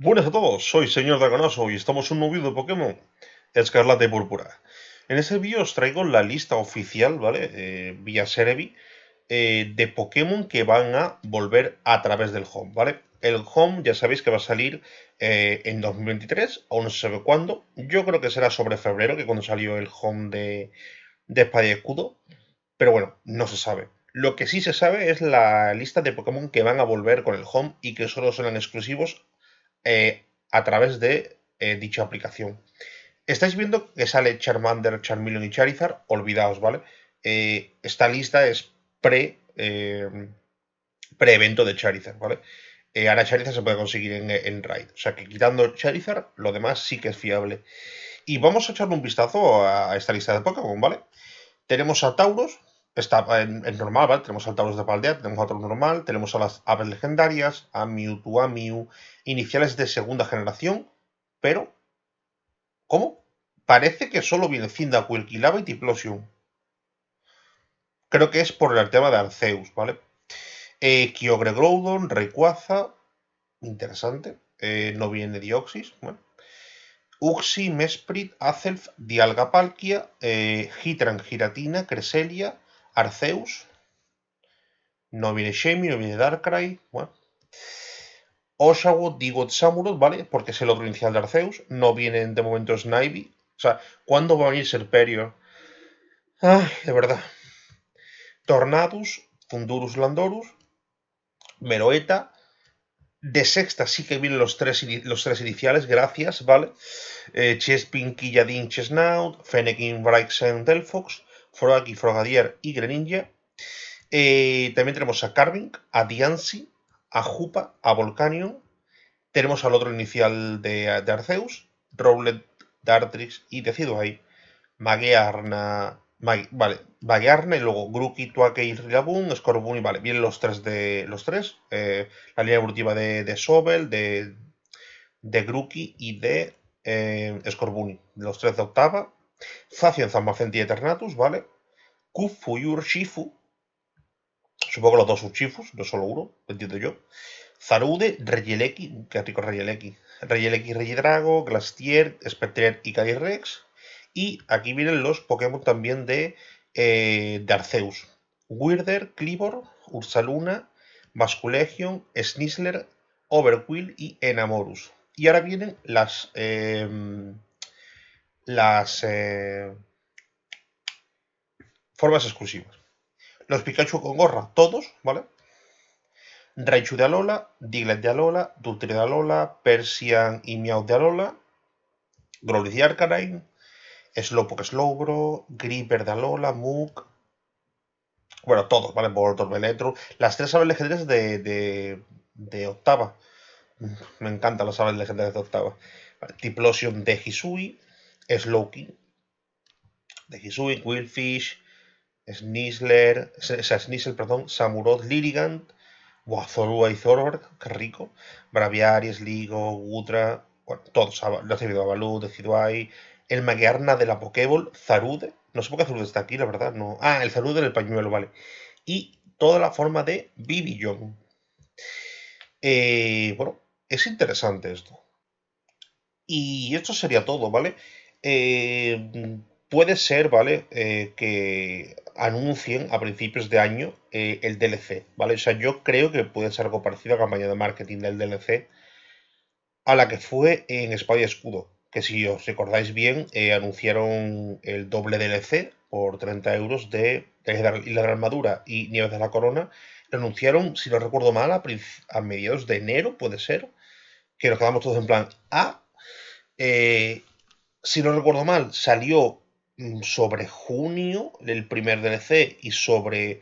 Buenas a todos, soy señor Dragonoso y estamos en un nuevo de Pokémon Escarlata y Púrpura. En este vídeo os traigo la lista oficial, ¿vale? Eh, vía Serevi, eh, de Pokémon que van a volver a través del home, ¿vale? El home ya sabéis que va a salir eh, en 2023, aún no se sabe cuándo. Yo creo que será sobre febrero, que cuando salió el home de, de y Escudo. Pero bueno, no se sabe. Lo que sí se sabe es la lista de Pokémon que van a volver con el home y que solo serán exclusivos eh, a través de eh, dicha aplicación. Estáis viendo que sale Charmander, Charmeleon y Charizard, olvidaos, ¿vale? Eh, esta lista es pre, pre-evento de Charizard, ¿vale? ahora Charizard se puede conseguir en, en Raid. O sea que quitando Charizard, lo demás sí que es fiable. Y vamos a echarle un vistazo a esta lista de Pokémon, ¿vale? Tenemos a Tauros, está, en normal, ¿vale? Tenemos al de Paldea, tenemos a normal, tenemos a las aves legendarias, a tu a iniciales de segunda generación, pero... ¿Cómo? Parece que solo viene cinda, y Tiplosion. Creo que es por el tema de Arceus, ¿vale? Eh, Kyogre Groudon, Rayquaza, interesante. Eh, no viene Dioxis, bueno. Uxi, Mesprit, Azelf, Dialga Palkia, eh, Hitran, Giratina, Creselia, Arceus. No viene Shemi, no viene Darkrai. Bueno. Digot Samurot, ¿vale? Porque es el otro inicial de Arceus. No vienen de momento Snivy. O sea, ¿cuándo va a venir Serperio? Ah, de verdad. Tornadus, Fundurus Landorus, Meroeta. De sexta sí que vienen los tres, los tres iniciales, gracias, ¿vale? Eh, Chespin, Killadin, Chesnaut, Fennekin, Braixen, Delfox. Froggy, Frogadier y Greninja. Eh, también tenemos a Carving, a Diancy, a Jupa, a Volcanion. Tenemos al otro inicial de, Arceus, Rowlet, Dartrix y Decidueye. Magearna, vale, Magearna y luego Grookey, y Rillaboom, Scorbunny, vale, vienen los tres de los tres. Eh, la línea evolutiva de, Sobel, de, de Grookey y de eh, Scorbunny, los tres de octava. Zacian y Eternatus, ¿vale? Kufu y Urshifu Supongo que los dos Urshifus no solo uno, lo entiendo yo. Zarude, Reyeleki, qué rico Reyeleki. Reyeleki, Drago Glastier, Spectrier y Calyrex Y aquí vienen los Pokémon también de, eh, Arceus. Weirder, Clibor, Ursaluna, Masculegion Snizzler, Overquill y Enamorus. Y ahora vienen las, em, las eh, formas exclusivas. Los Pikachu con gorra, todos, ¿vale? Raichu de Alola, Diglett de Alola, Dutri de Alola, Persian y Meowth de Alola, Glory de Arcanine, Slowpoke Slowbro, Gripper de Alola, Mook. Bueno, todos, ¿vale? Voltorb, Veletro. Las tres aves legendarias de, de, de octava. Me encantan las aves legendarias de octava. Diplosion de Hisui, Slowking, de Hisui, Willfish, Snizzler, Snizzle, perdón, Samuroth, Lirigant, Wazorua y Zorberg, qué rico, Braviaries, Sligo, Gutra, bueno, todos, lo ha servido Avalud, Deciduay, el Maguearna de la Pokéball, Zarude, no sé por qué Zarude está aquí, la verdad, no. Ah, el Zarude del pañuelo, vale. Y toda la forma de Vivillon. Eh, bueno, es interesante esto. Y esto sería todo, ¿vale? Eh, puede ser, ¿vale? Eh, que anuncien a principios de año eh, el DLC, ¿vale? O sea, yo creo que puede ser algo parecido a campaña de marketing del DLC a la que fue en Espada y Escudo, que si os recordáis bien, anunciaron el doble DLC por 30 euros de Isla de la Armadura y Nieves de la Corona. anunciaron, si no recuerdo mal, a, mediados de enero, puede ser, que nos quedamos todos en plan, a ah". eh, si no recuerdo mal, salió mm, sobre junio el primer DLC y sobre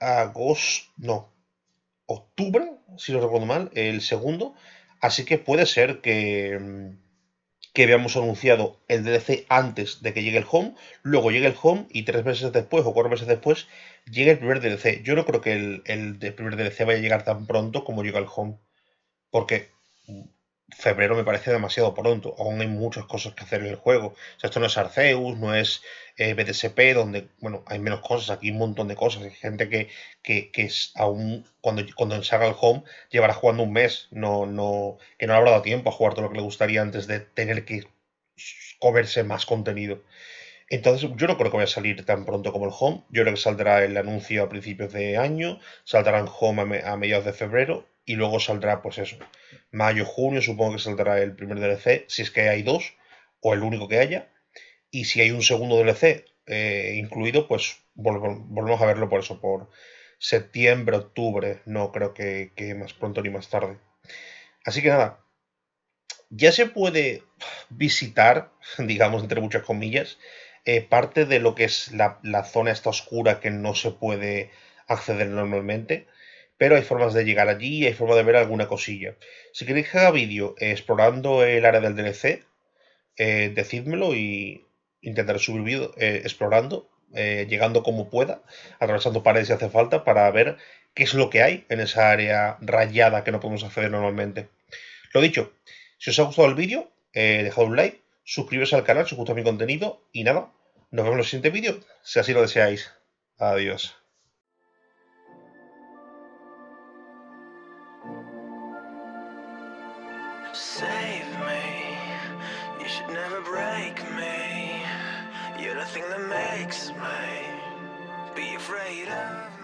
agosto, no, octubre, si no recuerdo mal, el segundo. Así que puede ser que, mm, que veamos anunciado el DLC antes de que llegue el home, luego llegue el home y tres meses después o cuatro meses después llegue el primer DLC. Yo no creo que el, el, el primer DLC vaya a llegar tan pronto como llega el home, porque mm, febrero me parece demasiado pronto. Aún hay muchas cosas que hacer en el juego. sea, esto no es Arceus, no es eh, donde, bueno, hay menos cosas, aquí hay un montón de cosas. Hay gente que, que, aún, cuando, cuando salga el home, llevará jugando un mes, no, no, que no habrá dado tiempo a jugar todo lo que le gustaría antes de tener que comerse más contenido. Entonces, yo no creo que vaya a salir tan pronto como el Home. Yo creo que saldrá el anuncio a principios de año, saldrá Home a mediados de febrero y luego saldrá, pues eso, mayo, junio, supongo que saldrá el primer DLC, si es que hay dos, o el único que haya, y si hay un segundo DLC eh, incluido, pues volvemos a verlo por eso, por septiembre, octubre, no creo que, más pronto ni más tarde. Así que nada, ya se puede visitar, digamos, entre muchas comillas, eh, parte de lo que es la, la, zona esta oscura que no se puede acceder normalmente pero hay formas de llegar allí y hay forma de ver alguna cosilla. Si queréis que haga vídeo explorando el área del DLC, eh, decídmelo y intentaré subir vídeo eh, explorando, eh, llegando como pueda, atravesando paredes si hace falta, para ver qué es lo que hay en esa área rayada que no podemos acceder normalmente. Lo dicho, si os ha gustado el vídeo, dejad un like, suscribiros al canal si os gusta mi contenido y nada, nos vemos en el siguiente vídeo, si así lo deseáis. Adiós. Save me, you should never break me You're the thing that makes me Be afraid of